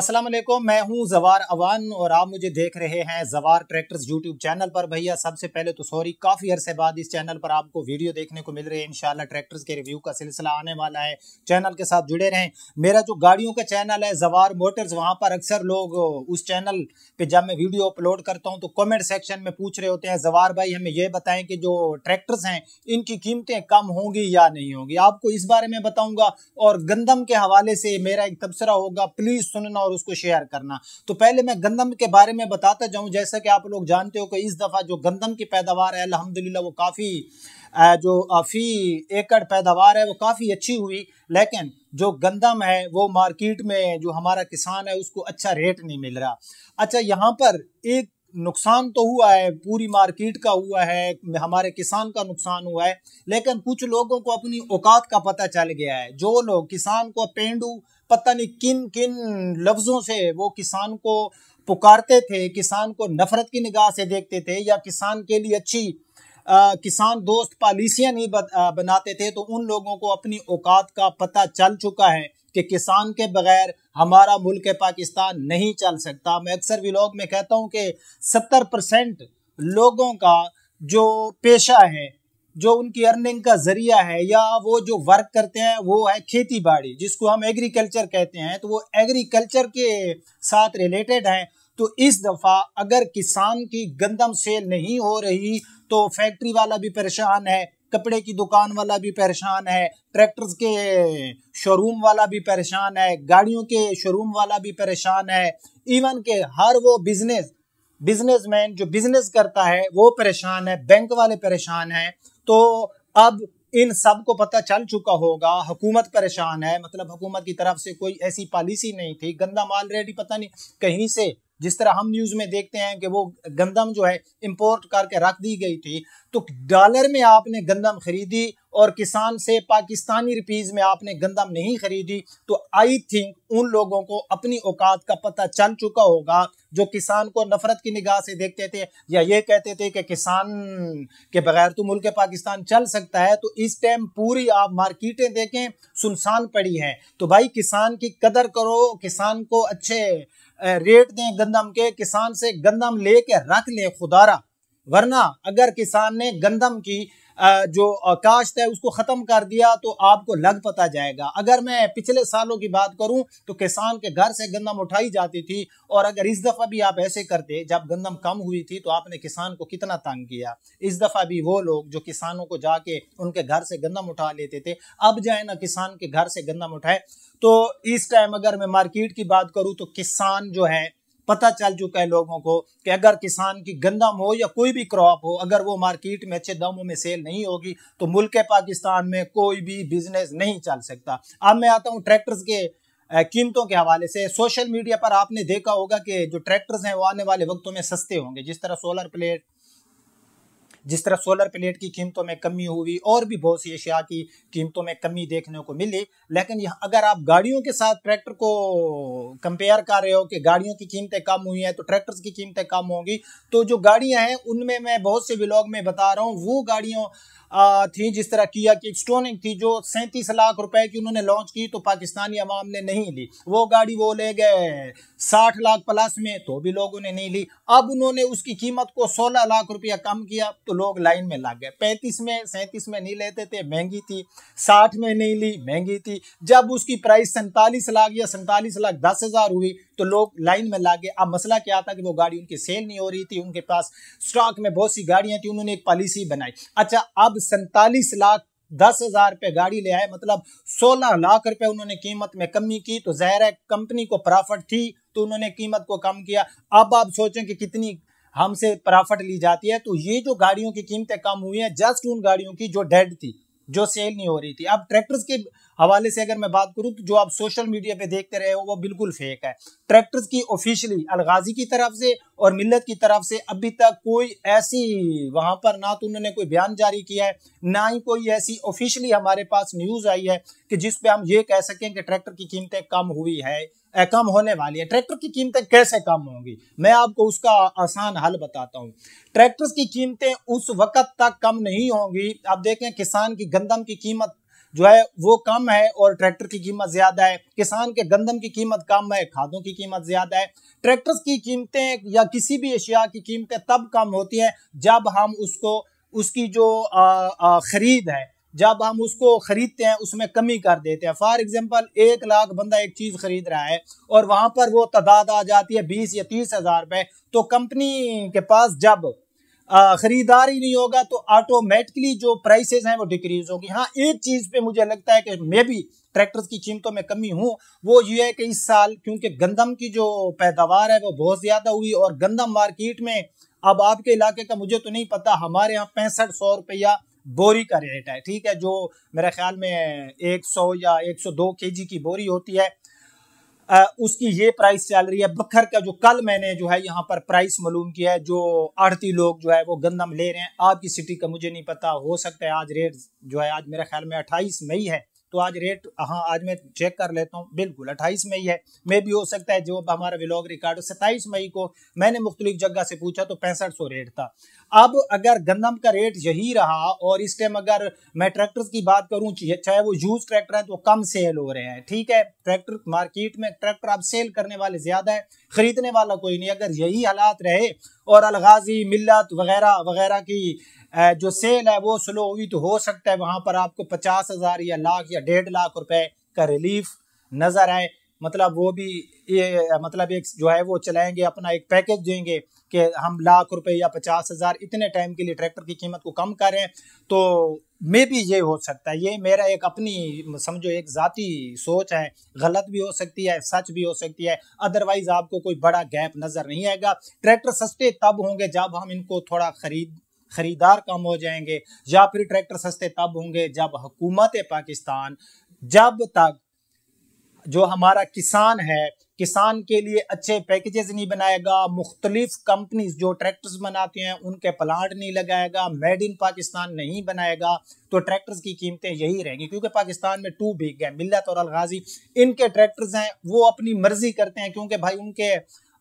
अस्सलाम वालेकुम मैं हूं जवार अवान और आप मुझे देख रहे हैं जवार ट्रैक्टर्स यूट्यूब चैनल पर भैया सबसे पहले तो सॉरी काफ़ी अरसे बाद इस चैनल पर आपको वीडियो देखने को मिल रही है इंशाल्लाह ट्रैक्टर्स के रिव्यू का सिलसिला आने वाला है चैनल के साथ जुड़े रहें मेरा जो गाड़ियों का चैनल है जवार मोटर्स वहाँ पर अक्सर लोग उस चैनल पर जब मैं वीडियो अपलोड करता हूँ तो कॉमेंट सेक्शन में पूछ रहे होते हैं जवार भाई हमें यह बताएं कि जो ट्रैक्टर्स हैं इनकी कीमतें कम होंगी या नहीं होंगी आपको इस बारे में बताऊँगा और गंदम के हवाले से मेरा एक तबसरा होगा प्लीज़ सुनना करना और उसको शेयर करना तो पहले मैं गंदम के बारे में बताता जाऊँ जैसा कि आप लोग जानते हो कि इस दफ़ा जो गंदम की पैदावार है अलहमदिल्ला वो काफ़ी जो फी एकड़ पैदावार है वो काफ़ी अच्छी हुई लेकिन जो गंदम है वो मार्केट में जो हमारा किसान है उसको अच्छा रेट नहीं मिल रहा अच्छा यहाँ पर एक नुकसान तो हुआ है पूरी मार्केट का हुआ है हमारे किसान का नुकसान हुआ है लेकिन कुछ लोगों को अपनी औकात का पता चल गया है जो लोग किसान को पेंडू पता नहीं किन किन लफ्ज़ों से वो किसान को पुकारते थे किसान को नफरत की निगाह से देखते थे या किसान के लिए अच्छी आ, किसान दोस्त पॉलिसियाँ नहीं बनाते थे तो उन लोगों को अपनी औकात का पता चल चुका है कि किसान के बगैर हमारा मुल्क पाकिस्तान नहीं चल सकता मैं अक्सर विलोक में कहता हूँ कि सत्तर परसेंट लोगों का जो पेशा है जो उनकी अर्निंग का जरिया है या वो जो वर्क करते हैं वो है खेती बाड़ी जिसको हम एग्रीकल्चर कहते हैं तो वो एग्रीकल्चर के साथ रिलेटेड हैं तो इस दफ़ा अगर किसान की गंदम सेल नहीं हो रही तो फैक्ट्री वाला भी परेशान है कपड़े की दुकान वाला भी परेशान है ट्रैक्टर्स के शोरूम वाला भी परेशान है गाड़ियों के शोरूम वाला भी परेशान है इवन के हर वो बिजनेस बिजनेसमैन जो बिजनेस करता है वो परेशान है बैंक वाले परेशान हैं तो अब इन सब को पता चल चुका होगा हुकूमत परेशान है मतलब हुकूमत की तरफ से कोई ऐसी पॉलिसी नहीं थी गंदम ऑलरेडी पता नहीं कहीं से जिस तरह हम न्यूज़ में देखते हैं कि वो गंदम जो है इंपोर्ट करके रख दी गई थी तो डॉलर में आपने गंदम खरीदी और किसान से पाकिस्तानी रुपीज़ में आपने गंदम नहीं खरीदी तो आई थिंक उन लोगों को अपनी औकात का पता चल चुका होगा जो किसान को नफरत की निगाह से देखते थे या ये कहते थे कि किसान के बगैर तो मुल्क पाकिस्तान चल सकता है तो इस टाइम पूरी आप मार्केटें देखें सुनसान पड़ी हैं तो भाई किसान की कदर करो किसान को अच्छे रेट दें गंदम के किसान से गंदम ले के रख लें खुदारा वरना अगर किसान ने गंदम की जो काश्त है उसको ख़त्म कर दिया तो आपको लग पता जाएगा अगर मैं पिछले सालों की बात करूं तो किसान के घर से गंदम उठाई जाती थी और अगर इस दफ़ा भी आप ऐसे करते जब गंदम कम हुई थी तो आपने किसान को कितना तंग किया इस दफ़ा भी वो लोग जो किसानों को जाके उनके घर से गंदम उठा लेते थे अब जाए ना किसान के घर से गंदम उठाए तो इस टाइम अगर मैं मार्केट की बात करूँ तो किसान जो है पता चल चुका है लोगों को कि अगर किसान की गंदम हो या कोई भी क्रॉप हो अगर वो मार्केट में अच्छे दामों में सेल नहीं होगी तो मुल्क पाकिस्तान में कोई भी बिजनेस नहीं चल सकता अब मैं आता हूँ ट्रैक्टर्स के कीमतों के हवाले से सोशल मीडिया पर आपने देखा होगा कि जो ट्रैक्टर्स हैं वो आने वाले वक्तों में सस्ते होंगे जिस तरह सोलर प्लेट जिस तरह सोलर प्लेट की कीमतों में कमी हुई और भी बहुत सी अशिया की कीमतों में कमी देखने को मिली लेकिन अगर आप गाड़ियों के साथ ट्रैक्टर को कंपेयर कर रहे हो कि गाड़ियों की कीमतें कम हुई हैं तो ट्रैक्टर्स की कीमतें कम होंगी तो जो गाड़ियाँ हैं उनमें मैं बहुत से ब्लॉग में बता रहा हूँ वो गाड़ियों थी जिस तरह किया कि स्टोनिंग थी जो सैंतीस लाख रुपए की उन्होंने लॉन्च की तो पाकिस्तानी अवाम ने नहीं ली वो गाड़ी वो ले गए साठ लाख प्लस में तो भी लोगों ने नहीं ली अब उन्होंने उसकी कीमत को सोलह लाख रुपया कम किया तो लोग लाइन में लग गए पैंतीस में सैंतीस में नहीं लेते थे महंगी थी साठ में नहीं ली महंगी थी जब उसकी प्राइस सैंतालीस लाख या सैंतालीस लाख दस हजार हुई तो लोग लाइन में लागे अब मसला क्या था कि वो गाड़ी उनकी सेल नहीं हो रही थी उनके पास स्टॉक में बहुत सी गाड़ियां थी उन्होंने एक पॉलिसी बनाई अच्छा अब सैतालीस लाख दस हजार रुपये गाड़ी ले आए मतलब सोलह लाख रुपए उन्होंने कीमत में कमी की तो जहर है कंपनी को प्रॉफिट थी तो उन्होंने कीमत को कम किया अब आप सोचें कि कितनी हमसे प्रॉफिट ली जाती है तो ये जो गाड़ियों की कीमतें कम हुई हैं जस्ट उन गाड़ियों की जो डेड थी जो सेल नहीं हो रही थी अब ट्रैक्टर्स की हवाले से अगर मैं बात करूं तो जो आप सोशल मीडिया पे देखते रहे हो वो बिल्कुल फेक है ट्रैक्टर्स की ऑफिशियली अलगाजी की तरफ से और मिलत की तरफ से अभी तक कोई ऐसी वहां पर ना तो उन्होंने कोई बयान जारी किया है ना ही कोई ऐसी ऑफिशियली हमारे पास न्यूज आई है कि जिसपे हम ये कह सकें कि ट्रैक्टर की कीमतें कम हुई है कम होने वाली है ट्रैक्टर की कीमतें कैसे कम होंगी मैं आपको उसका आसान हल बताता हूँ ट्रैक्टर की कीमतें उस वक्त तक कम नहीं होंगी आप देखें किसान की गंदम की कीमत जो है वो कम है और ट्रैक्टर की कीमत ज़्यादा है किसान के गंदम की कीमत कम है खादों की कीमत ज़्यादा है ट्रैक्टर्स की कीमतें या किसी भी अशिया की कीमतें तब कम होती हैं जब हम उसको उसकी जो ख़रीद है जब हम उसको ख़रीदते हैं उसमें कमी कर देते हैं फॉर एग्ज़ाम्पल एक लाख बंदा एक चीज़ ख़रीद रहा है और वहाँ पर वो तादाद आ जाती है बीस या तीस हज़ार रुपये तो कंपनी के पास जब ख़रीदारी नहीं होगा तो ऑटोमेटिकली जो प्राइसेस हैं वो डिक्रीज होगी हाँ एक चीज़ पे मुझे लगता है कि मे भी ट्रैक्टर्स की कीमतों में कमी हूँ वो ये है कि इस साल क्योंकि गंदम की जो पैदावार है वो बहुत ज़्यादा हुई और गंदम मार्केट में अब आपके इलाके का मुझे तो नहीं पता हमारे यहाँ पैंसठ सौ रुपया बोरी का रेट है ठीक है जो मेरे ख्याल में सौ या 102 केजी की बोरी होती है आ, उसकी ये प्राइस चल रही है बखर का जो कल मैंने जो है यहाँ पर प्राइस मालूम किया है जो आढ़ती लोग जो है वो गंदम ले रहे हैं आपकी सिटी का मुझे नहीं पता हो सकता है आज रेट जो है आज मेरे ख्याल में अट्ठाईस मई है तो आज रेट हाँ आज मैं चेक कर लेता हूँ बिल्कुल अट्ठाईस मई है मे भी हो सकता है जो हमारा विलॉग रिकॉर्ड सत्ताईस मई को मैंने मुख्तलिफ जगह से पूछा तो पैंसठ सौ रेट था अब अगर गंदम का रेट यही रहा और इस टाइम अगर मैं ट्रैक्टर की बात करूँ चाहे वो यूज ट्रैक्टर है तो कम सेल हो रहे हैं ठीक है ट्रैक्टर मार्केट में ट्रैक्टर अब सेल करने वाले ज़्यादा है ख़रीदने वाला कोई नहीं अगर यही हालात रहे और अलगाजी मिलत वगैरह वगैरह की जो सेल है वो स्लो हुई तो हो सकता है वहाँ पर आपको पचास हज़ार या लाख या डेढ़ लाख रुपए का रिलीफ नज़र आए मतलब वो भी ये मतलब एक जो है वो चलाएंगे अपना एक पैकेज देंगे कि हम लाख रुपए या पचास हज़ार इतने टाइम के लिए ट्रैक्टर की कीमत को कम करें तो मे भी ये हो सकता है ये मेरा एक अपनी समझो एक ज़ाती सोच है गलत भी हो सकती है सच भी हो सकती है अदरवाइज़ आपको कोई बड़ा गैप नज़र नहीं आएगा ट्रैक्टर सस्ते तब होंगे जब हम इनको थोड़ा ख़रीद खरीदार कम हो जाएंगे या फिर ट्रैक्टर सस्ते तब होंगे जब हुकूमत पाकिस्तान जब तक जो हमारा किसान है किसान के लिए अच्छे पैकेजेस नहीं बनाएगा मुख्तलिफ कंपनीज जो ट्रैक्टर्स बनाते हैं उनके प्लांट नहीं लगाएगा मेड इन पाकिस्तान नहीं बनाएगा तो ट्रैक्टर्स की कीमतें यही रहेंगी क्योंकि पाकिस्तान में टू बिग है मिल्लत और अलगाजी इनके ट्रैक्टर्स हैं वो अपनी मर्जी करते हैं क्योंकि भाई उनके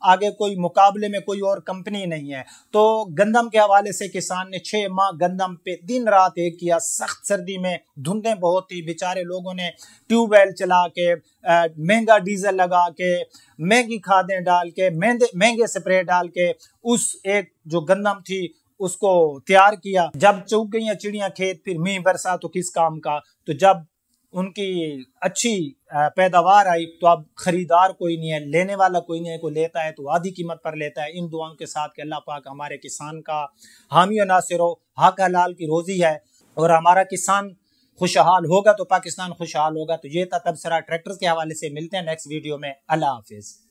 आगे कोई मुकाबले में कोई और कंपनी नहीं है तो गंदम के हवाले से किसान ने छः माह गंदम पे दिन रात एक किया सख्त सर्दी में धुंधें बहुत थी बेचारे लोगों ने ट्यूबवेल चला के महंगा डीजल लगा के महंगी खादें डाल के महंगे महंगे स्प्रे डाल के उस एक जो गंदम थी उसको तैयार किया जब चुग गई चिड़िया खेत फिर मीह बरसा तो किस काम का तो जब उनकी अच्छी पैदावार आई तो अब ख़रीदार कोई नहीं है लेने वाला कोई नहीं है कोई लेता है तो आधी कीमत पर लेता है इन दुआओं के साथ के अल्लाह पाक हमारे किसान का हामी और नासिर हक हलाल की रोज़ी है और हमारा किसान खुशहाल होगा तो पाकिस्तान खुशहाल होगा तो ये था तबसरा ट्रैक्टर के हवाले से मिलते हैं नेक्स्ट वीडियो में अल्लाह हाफिज़